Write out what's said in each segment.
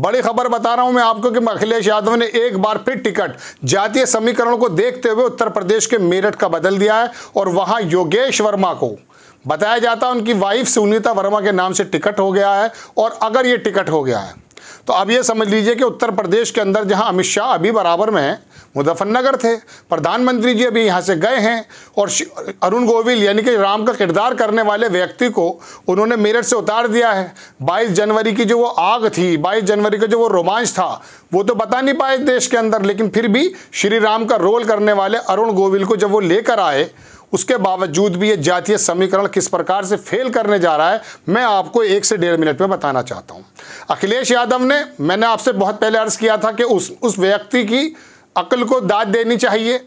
बड़ी खबर बता रहा हूं मैं आपको कि अखिलेश यादव ने एक बार फिर टिकट जातीय समीकरण को देखते हुए उत्तर प्रदेश के मेरठ का बदल दिया है और वहां योगेश वर्मा को बताया जाता है उनकी वाइफ सुनीता वर्मा के नाम से टिकट हो गया है और अगर ये टिकट हो गया है तो अब ये समझ लीजिए कि उत्तर प्रदेश के अंदर जहां अमित शाह अभी बराबर में है मुजफ्फरनगर थे प्रधानमंत्री जी अभी यहाँ से गए हैं और अरुण गोविल यानी कि राम का किरदार करने वाले व्यक्ति को उन्होंने मेरठ से उतार दिया है 22 जनवरी की जो वो आग थी 22 जनवरी का जो वो रोमांच था वो तो बता नहीं पाए देश के अंदर लेकिन फिर भी श्री राम का रोल करने वाले अरुण गोविल को जब वो लेकर आए उसके बावजूद भी ये जातीय समीकरण किस प्रकार से फेल करने जा रहा है मैं आपको एक से डेढ़ मिनट में बताना चाहता हूँ अखिलेश यादव ने मैंने आपसे बहुत पहले अर्ज किया था कि उस उस व्यक्ति की अकल को दाद देनी चाहिए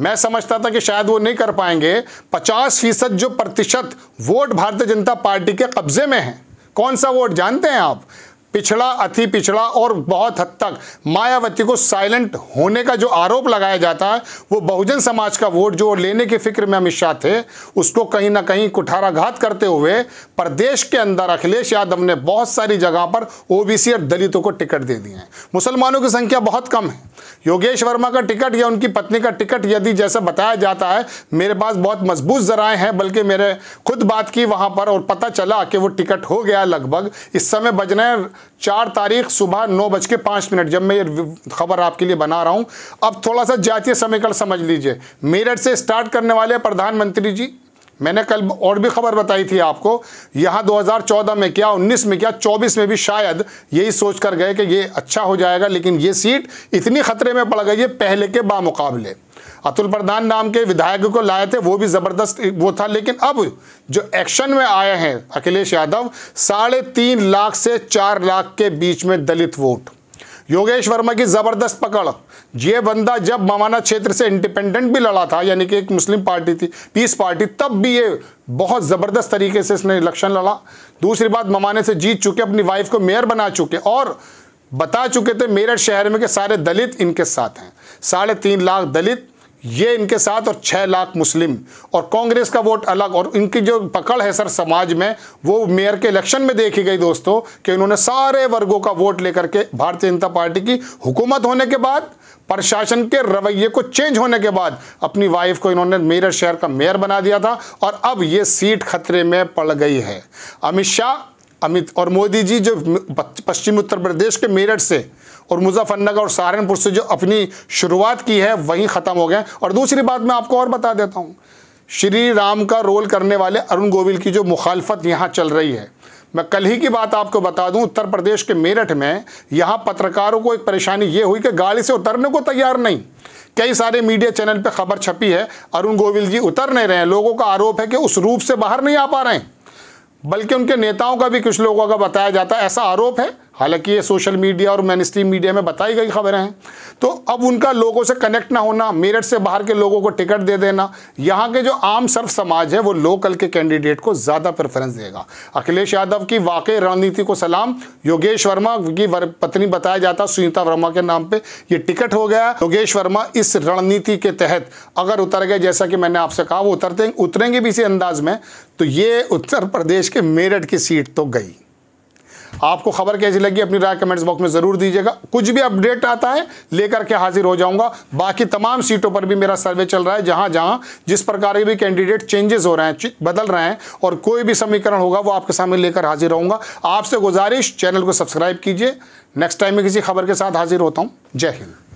मैं समझता था कि शायद वो नहीं कर पाएंगे 50 फीसद जो प्रतिशत वोट भारतीय जनता पार्टी के कब्जे में है कौन सा वोट जानते हैं आप पिछड़ा अति पिछड़ा और बहुत हद तक मायावती को साइलेंट होने का जो आरोप लगाया जाता है वो बहुजन समाज का वोट जो लेने की फिक्र में अमित शाह थे उसको कहीं ना कहीं कुठाराघात करते हुए प्रदेश के अंदर अखिलेश यादव ने बहुत सारी जगह पर ओबीसी और दलितों को टिकट दे दिए हैं मुसलमानों की संख्या बहुत कम है योगेश वर्मा का टिकट या उनकी पत्नी का टिकट यदि जैसा बताया जाता है मेरे पास बहुत मजबूत जराए हैं बल्कि मेरे खुद बात की वहां पर और पता चला कि वो टिकट हो गया लगभग इस समय बजने चार तारीख सुबह नौ बज के पाँच मिनट जब मैं ये खबर आपके लिए बना रहा हूँ अब थोड़ा सा जातीय समीकरण समझ लीजिए मेरठ से स्टार्ट करने वाले प्रधानमंत्री जी मैंने कल और भी खबर बताई थी आपको यहाँ 2014 में क्या 19 में क्या 24 में भी शायद यही सोच कर गए कि ये अच्छा हो जाएगा लेकिन ये सीट इतनी खतरे में पड़ गई है पहले के बामुकाबले अतुल प्रधान नाम के विधायक को लाए थे वो भी ज़बरदस्त वो था लेकिन अब जो एक्शन में आए हैं अखिलेश यादव साढ़े तीन लाख से चार लाख के बीच में दलित वोट योगेश वर्मा की ज़बरदस्त पकड़ ये बंदा जब मवाना क्षेत्र से इंडिपेंडेंट भी लड़ा था यानी कि एक मुस्लिम पार्टी थी पीस पार्टी तब भी ये बहुत ज़बरदस्त तरीके से इसने इलेक्शन लड़ा दूसरी बात ममाने से जीत चुके अपनी वाइफ को मेयर बना चुके और बता चुके थे मेरठ शहर में के सारे दलित इनके साथ हैं साढ़े तीन लाख दलित ये इनके साथ और छः लाख मुस्लिम और कांग्रेस का वोट अलग और इनकी जो पकड़ है सर समाज में वो मेयर के इलेक्शन में देखी गई दोस्तों कि इन्होंने सारे वर्गों का वोट लेकर के भारतीय जनता पार्टी की हुकूमत होने के बाद प्रशासन के रवैये को चेंज होने के बाद अपनी वाइफ को इन्होंने मेरठ शहर का मेयर बना दिया था और अब ये सीट खतरे में पड़ गई है अमित शाह अमित और मोदी जी जो पश्चिम उत्तर प्रदेश के मेरठ से और मुजफ्फरनगर और सहारनपुर से जो अपनी शुरुआत की है वहीं ख़त्म हो गए और दूसरी बात मैं आपको और बता देता हूँ श्री राम का रोल करने वाले अरुण गोविल की जो मुखालफत यहाँ चल रही है मैं कल ही की बात आपको बता दूं उत्तर प्रदेश के मेरठ में यहाँ पत्रकारों को एक परेशानी ये हुई कि गाड़ी से उतरने को तैयार नहीं कई सारे मीडिया चैनल पर खबर छपी है अरुण गोविल जी उतर नहीं रहे हैं लोगों का आरोप है कि उस रूप से बाहर नहीं आ पा रहे हैं बल्कि उनके नेताओं का भी कुछ लोगों का बताया जाता है ऐसा आरोप है हालांकि ये सोशल मीडिया और मैन स्ट्रीम मीडिया में बताई गई खबरें हैं तो अब उनका लोगों से कनेक्ट ना होना मेरठ से बाहर के लोगों को टिकट दे देना यहाँ के जो आम सर्व समाज है वो लोकल के कैंडिडेट को ज़्यादा प्रेफरेंस देगा अखिलेश यादव की वाकई रणनीति को सलाम योगेश वर्मा की पत्नी बताया जाता सुनीता वर्मा के नाम पर ये टिकट हो गया योगेश वर्मा इस रणनीति के तहत अगर उतर गए जैसा कि मैंने आपसे कहा वो उतरते उतरेंगे भी इसी अंदाज में तो ये उत्तर प्रदेश के मेरठ की सीट तो गई आपको खबर कैसी लगी अपनी राय कमेंट्स बॉक्स में ज़रूर दीजिएगा कुछ भी अपडेट आता है लेकर के हाजिर हो जाऊंगा बाकी तमाम सीटों पर भी मेरा सर्वे चल रहा है जहां जहां जिस प्रकार के भी कैंडिडेट चेंजेस हो रहे हैं बदल रहे हैं और कोई भी समीकरण होगा वो आपके सामने लेकर हाजिर रहूंगा आपसे गुजारिश चैनल को सब्सक्राइब कीजिए नेक्स्ट टाइम में किसी खबर के साथ हाजिर होता हूँ जय हिंद